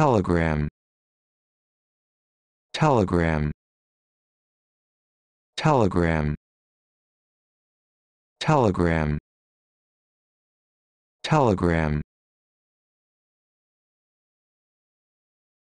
telegram telegram telegram telegram telegram